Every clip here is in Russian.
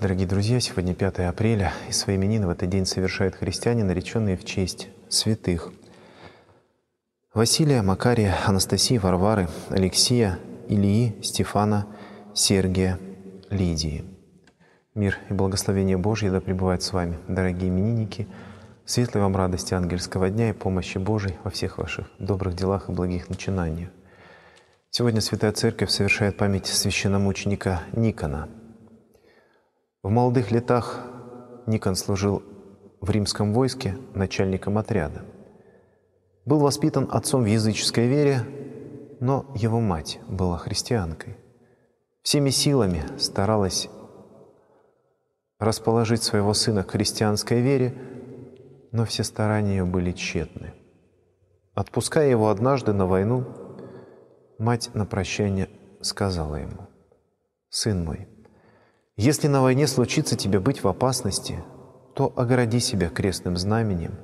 Здравствуйте, дорогие друзья! Сегодня 5 апреля, и свои именины в этот день совершают христиане, нареченные в честь святых. Василия, Макария, Анастасии, Варвары, Алексия, Ильи, Стефана, Сергия, Лидии. Мир и благословение Божье да пребывает с вами, дорогие именинники, светлой вам радости ангельского дня и помощи Божией во всех ваших добрых делах и благих начинаниях. Сегодня Святая Церковь совершает память священномученика Никона – в молодых летах Никон служил в римском войске начальником отряда. Был воспитан отцом в языческой вере, но его мать была христианкой. Всеми силами старалась расположить своего сына к христианской вере, но все старания ее были тщетны. Отпуская его однажды на войну, мать на прощание сказала ему, «Сын мой, если на войне случится тебе быть в опасности, то огороди себя крестным знаменем,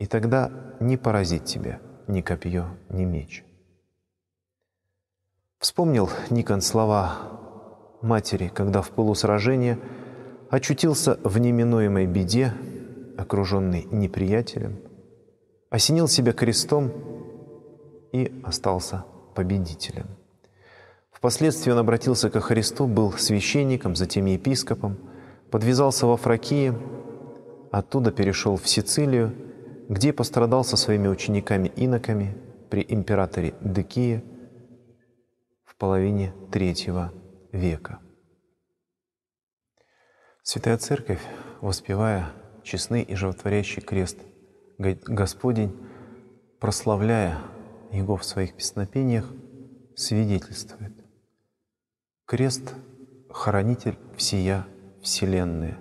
и тогда не поразит тебя ни копье, ни меч. Вспомнил Никон слова матери, когда в пылу сражения очутился в неминуемой беде, окруженный неприятелем, осенил себя крестом и остался победителем. Впоследствии он обратился ко Христу, был священником, затем епископом, подвязался во Фракии, оттуда перешел в Сицилию, где пострадал со своими учениками-иноками при императоре Декия в половине третьего века. Святая Церковь, воспевая честный и животворящий крест Господень, прославляя Его в своих песнопениях, свидетельствует. Крест — хранитель всея вселенная,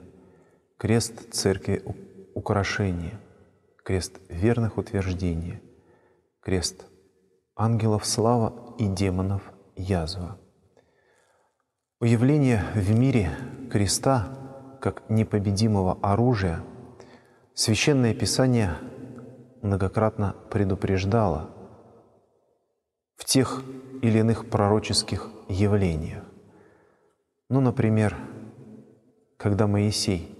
Крест Церкви — украшение. Крест верных утверждений. Крест ангелов слава и демонов язва. Уявление в мире креста как непобедимого оружия Священное Писание многократно предупреждало в тех или иных пророческих явлениях. Ну, например, когда Моисей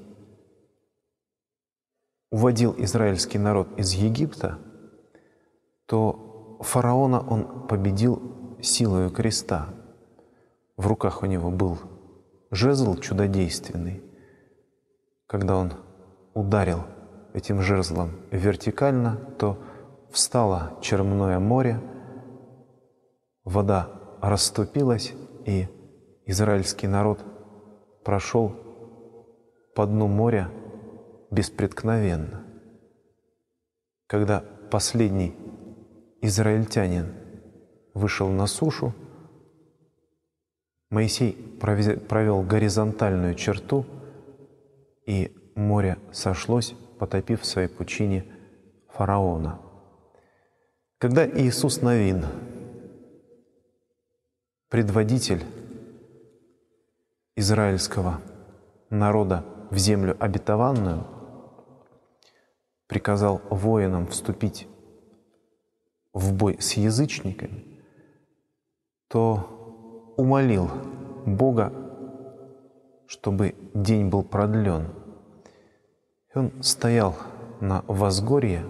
уводил израильский народ из Египта, то фараона он победил силою креста. В руках у него был жезл чудодейственный. Когда он ударил этим жезлом вертикально, то встало Черное море, вода раступилась и израильский народ прошел по дну моря беспреткновенно. Когда последний израильтянин вышел на сушу, Моисей провел горизонтальную черту, и море сошлось, потопив в своей пучине фараона. Когда Иисус Новин, предводитель израильского народа в землю обетованную, приказал воинам вступить в бой с язычниками, то умолил Бога, чтобы день был продлен. И он стоял на возгорье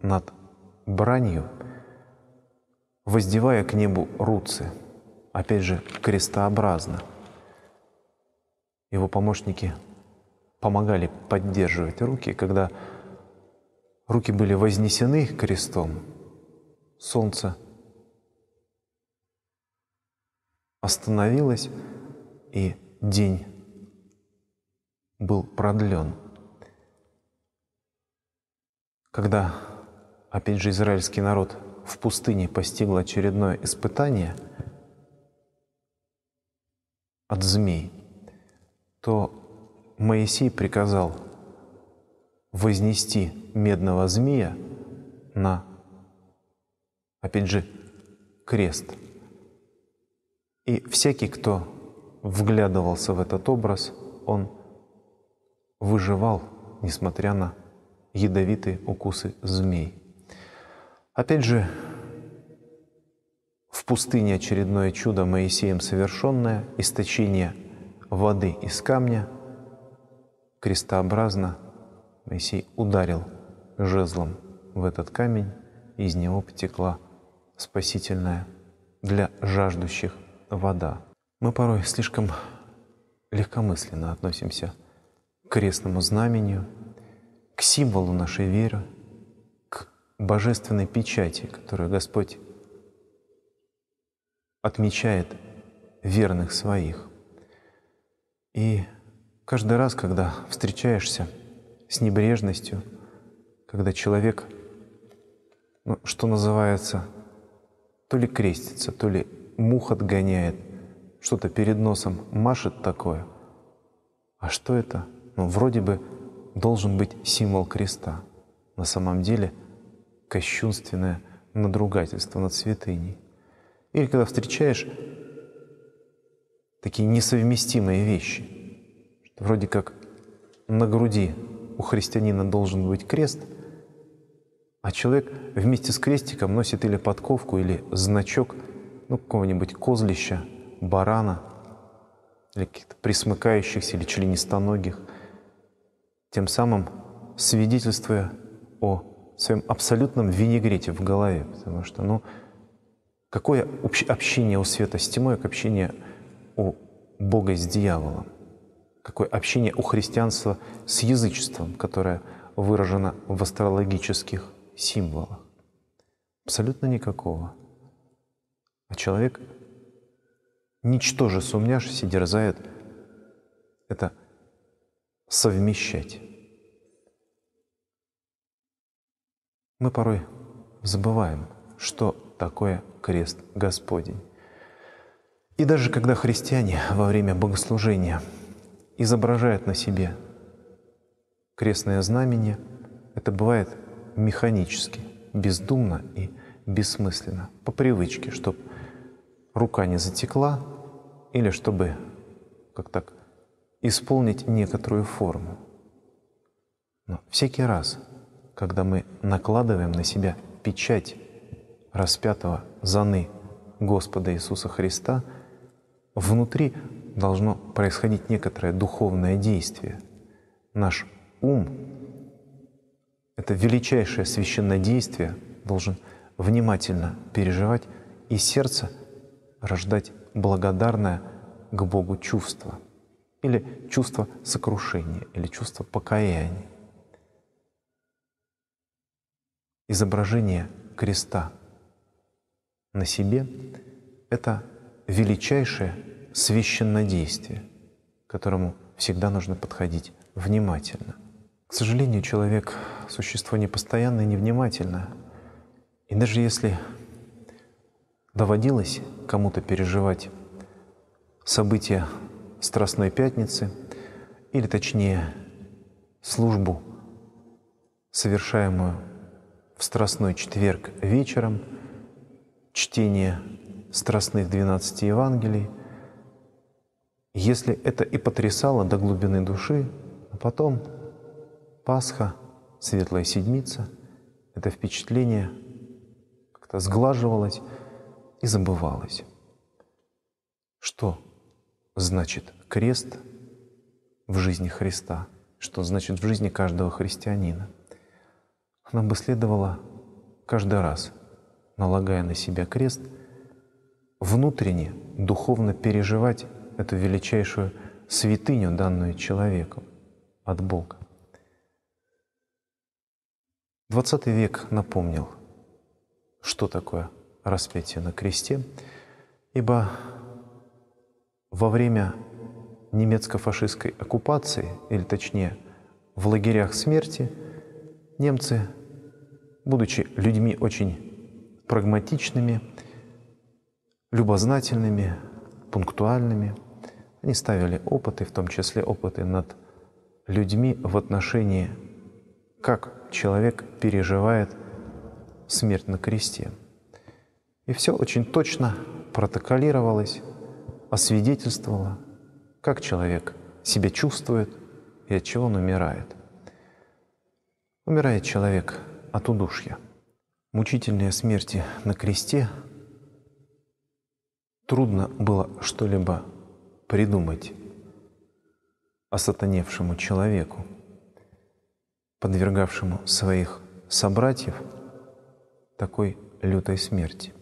над бранью, воздевая к небу руцы, опять же, крестообразно – его помощники помогали поддерживать руки, когда руки были вознесены крестом, солнце остановилось, и день был продлен. Когда, опять же, израильский народ в пустыне постигло очередное испытание от змей – то Моисей приказал вознести медного змея на, опять же, крест. И всякий, кто вглядывался в этот образ, он выживал, несмотря на ядовитые укусы змей. Опять же, в пустыне очередное чудо Моисеем совершенное, источение воды из камня, крестообразно Моисей ударил жезлом в этот камень, и из него потекла спасительная для жаждущих вода. Мы порой слишком легкомысленно относимся к крестному знамению, к символу нашей веры, к божественной печати, которую Господь отмечает верных своих. И каждый раз, когда встречаешься с небрежностью, когда человек, ну, что называется, то ли крестится, то ли мух отгоняет, что-то перед носом машет такое. А что это? Ну, вроде бы должен быть символ креста. На самом деле кощунственное надругательство над святыней. Или когда встречаешь такие несовместимые вещи. Что вроде как на груди у христианина должен быть крест, а человек вместе с крестиком носит или подковку, или значок ну, какого-нибудь козлища, барана, или каких-то присмыкающихся, или членистоногих, тем самым свидетельствуя о своем абсолютном винегрете в голове, потому что, ну, какое общение у света с тьмой, как общение у Бога с дьяволом, какое общение у христианства с язычеством, которое выражено в астрологических символах. Абсолютно никакого. А человек, ничтоже сумняшись, дерзает это совмещать. Мы порой забываем, что такое крест Господень. И даже когда христиане во время богослужения изображают на себе крестное знамение, это бывает механически, бездумно и бессмысленно, по привычке, чтобы рука не затекла или чтобы, как так, исполнить некоторую форму. Но всякий раз, когда мы накладываем на себя печать распятого заны Господа Иисуса Христа, Внутри должно происходить некоторое духовное действие. Наш ум — это величайшее священное действие, должен внимательно переживать и сердце рождать благодарное к Богу чувство или чувство сокрушения, или чувство покаяния. Изображение креста на себе — это величайшее священнодействие, к которому всегда нужно подходить внимательно. К сожалению, человек — существо непостоянное, невнимательное. И даже если доводилось кому-то переживать события Страстной Пятницы, или точнее службу, совершаемую в Страстной Четверг вечером, чтение страстных 12 Евангелий, если это и потрясало до глубины души, а потом Пасха, Светлая Седмица, это впечатление как-то сглаживалось и забывалось. Что значит крест в жизни Христа? Что значит в жизни каждого христианина? Нам бы следовало каждый раз, налагая на себя крест – внутренне, духовно переживать эту величайшую святыню, данную человеку от Бога. 20 век напомнил, что такое распятие на кресте, ибо во время немецко-фашистской оккупации, или точнее в лагерях смерти, немцы, будучи людьми очень прагматичными, любознательными, пунктуальными. Они ставили опыты, в том числе опыты над людьми в отношении, как человек переживает смерть на кресте. И все очень точно протоколировалось, освидетельствовало, как человек себя чувствует и от чего он умирает. Умирает человек от удушья. Мучительные смерти на кресте трудно было что-либо придумать осатаневшему человеку, подвергавшему своих собратьев такой лютой смерти.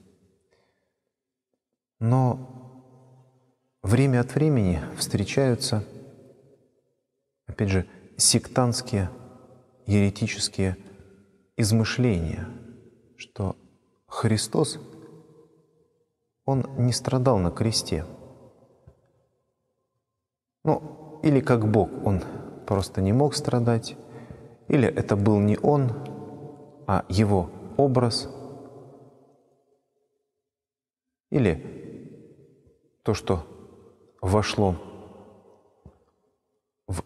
Но время от времени встречаются, опять же, сектантские, еретические измышления, что Христос — он не страдал на кресте. Ну, или как Бог, он просто не мог страдать, или это был не он, а его образ, или то, что вошло в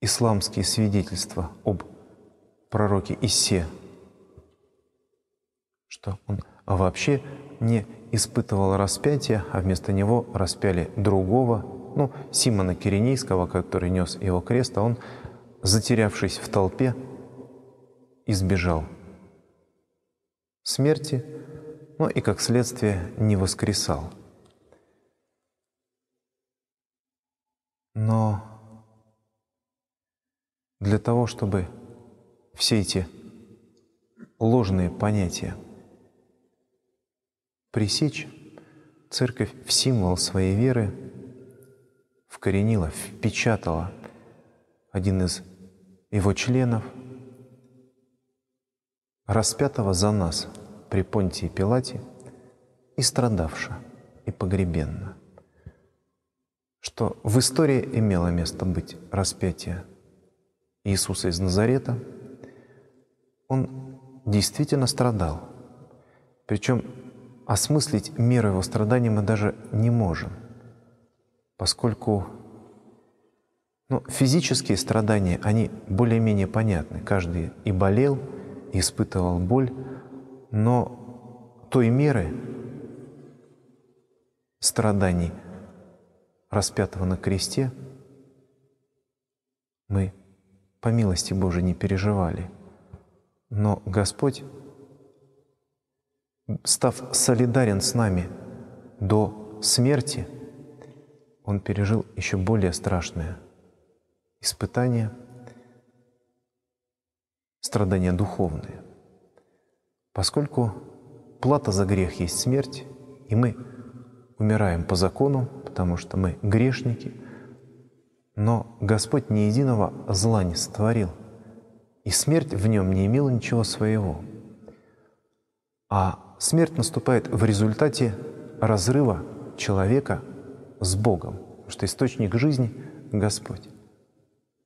исламские свидетельства об пророке Исе, что он вообще не испытывал распятие, а вместо него распяли другого, ну, Симона Киренейского, который нес его крест, а он, затерявшись в толпе, избежал смерти, ну и, как следствие, не воскресал. Но для того, чтобы все эти ложные понятия – пресечь, церковь в символ своей веры вкоренила, впечатала один из его членов, распятого за нас при Понтии Пилате и страдавшего, и погребенно, что в истории имело место быть распятие Иисуса из Назарета, он действительно страдал. Причем осмыслить меру его страданий мы даже не можем, поскольку ну, физические страдания, они более-менее понятны. Каждый и болел, и испытывал боль, но той меры страданий распятого на кресте мы по милости Божией не переживали. Но Господь став солидарен с нами до смерти, он пережил еще более страшное испытание, страдания духовные. Поскольку плата за грех есть смерть, и мы умираем по закону, потому что мы грешники, но Господь ни единого зла не сотворил, и смерть в нем не имела ничего своего. А Смерть наступает в результате разрыва человека с Богом, потому что источник жизни — Господь.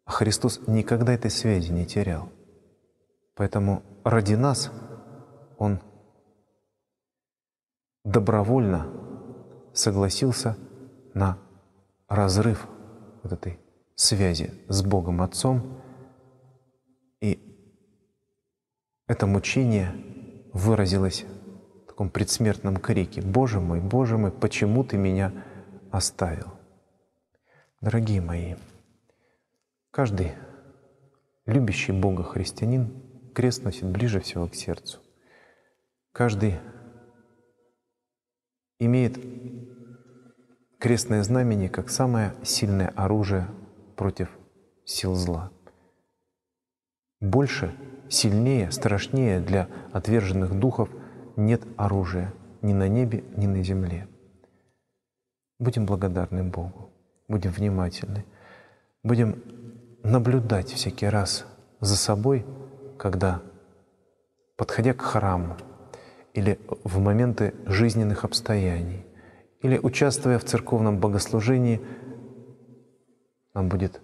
А Христос никогда этой связи не терял. Поэтому ради нас Он добровольно согласился на разрыв вот этой связи с Богом Отцом. И это мучение выразилось таком предсмертном крике «Боже мой, Боже мой, почему ты меня оставил?» Дорогие мои, каждый любящий Бога христианин крест носит ближе всего к сердцу. Каждый имеет крестное знамение как самое сильное оружие против сил зла. Больше, сильнее, страшнее для отверженных духов нет оружия ни на небе, ни на земле. Будем благодарны Богу, будем внимательны, будем наблюдать всякий раз за собой, когда, подходя к храму, или в моменты жизненных обстояний, или участвуя в церковном богослужении, нам будет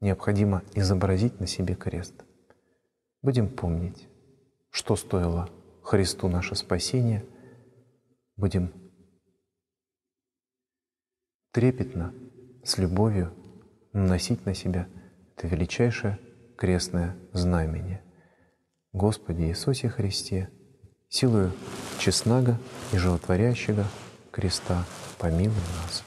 необходимо изобразить на себе крест. Будем помнить, что стоило Христу наше спасение, будем трепетно, с любовью носить на себя это величайшее крестное знамение. Господи Иисусе Христе, силою честного и животворящего креста помилуй нас.